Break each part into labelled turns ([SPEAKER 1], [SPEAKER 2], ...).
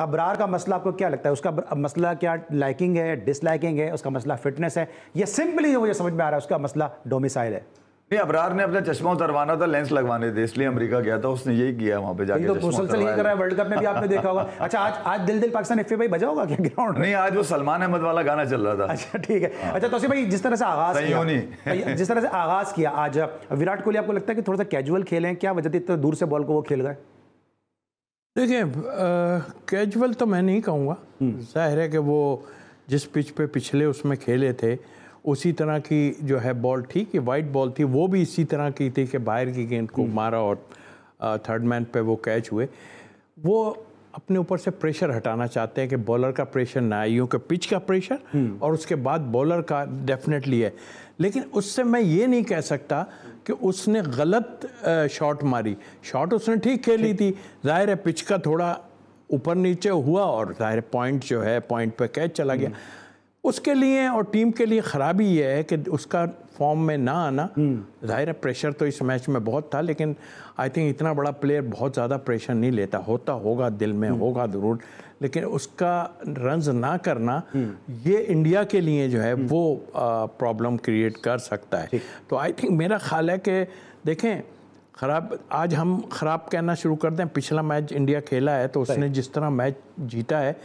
[SPEAKER 1] अबरार का मसला आपको क्या लगता है उसका मसला क्या लाइकिंग है डिसलाइकिंग है उसका मसला फिटनेस है ये सिंपली जो मुझे समझ में आ रहा है उसका मसला डोमिसाइल है
[SPEAKER 2] नहीं अबरार ने अपना चश्मा उतरवाना था लेंस लगवाने थे इसलिए अमेरिका गया था उसने यही किया वहाँ पे जाके तो मुसलसल यही कर रहा है वर्ल्ड कप में भी आपने देखा होगा
[SPEAKER 1] अच्छा आज आज दिल दिल पाकिस्तान एफ भाई बजा होगा क्या ग्राउंड नहीं आज वो सलमान अहमद वाला गाना चल रहा था अच्छा ठीक है हाँ। अच्छा तो भाई जिस तरह से आगाज किया जिस तरह से आगाज किया आज विराट कोहली आपको लगता है कि थोड़ा सा कैजुअल खेले क्या वजह थी इतना दूर से बॉल को वो खेल गए
[SPEAKER 3] देखिए कैजुअल तो मैं नहीं कहूँगा हम्म। जाहिर है कि वो जिस पिच पे पिछले उसमें खेले थे उसी तरह की जो है बॉल थी कि वाइट बॉल थी वो भी इसी तरह की थी कि बाहर की गेंद को हम्म। मारा और थर्ड मैन पे वो कैच हुए वो अपने ऊपर से प्रेशर हटाना चाहते हैं कि बॉलर का प्रेशर ना आए यूँ कि पिच का प्रेशर हम्म। और उसके बाद बॉलर का डेफिनेटली है लेकिन उससे मैं ये नहीं कह सकता कि उसने गलत शॉट मारी शॉट उसने ठीक खेली थी जाहिर है पिच का थोड़ा ऊपर नीचे हुआ और जाहिर पॉइंट जो है पॉइंट पर कैच चला गया हम्म। उसके लिए और टीम के लिए ख़राबी ये है कि उसका फॉर्म में ना आना हम्म। जाहिर है प्रेशर तो इस मैच में बहुत था लेकिन आई थिंक इतना बड़ा प्लेयर बहुत ज़्यादा प्रेशर नहीं लेता होता होगा दिल में हम्म। होगा ज़रूर लेकिन उसका रन्स ना करना हम्म। ये इंडिया के लिए जो है वो प्रॉब्लम क्रिएट कर सकता है तो आई थिंक मेरा ख्याल है कि देखें खराब आज हम खराब कहना शुरू कर दें पिछला मैच इंडिया खेला है तो उसने जिस तरह मैच जीता है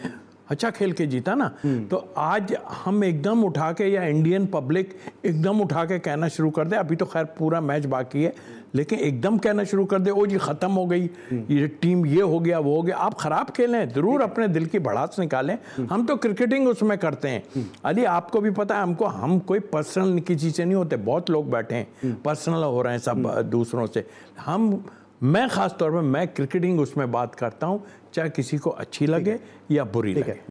[SPEAKER 3] अच्छा खेल के जीता ना तो आज हम एकदम उठा के या इंडियन पब्लिक एकदम उठा के कहना शुरू कर दे अभी तो खैर पूरा मैच बाकी है लेकिन एकदम कहना शुरू कर दे ओ जी ख़त्म हो गई ये टीम ये हो गया वो हो गया आप ख़राब खेलें ज़रूर अपने दिल की भड़ास निकालें हम्म। हम तो क्रिकेटिंग उसमें करते हैं हम्म। अली आपको भी पता है हमको हम कोई पर्सनल की चीज़ें नहीं होते बहुत लोग बैठे हैं पर्सनल हम्म। हो रहे हैं सब दूसरों से हम मैं ख़ास तौर पर मैं क्रिकेटिंग उसमें बात करता हूँ चाहे किसी को अच्छी लगे या बुरी लगे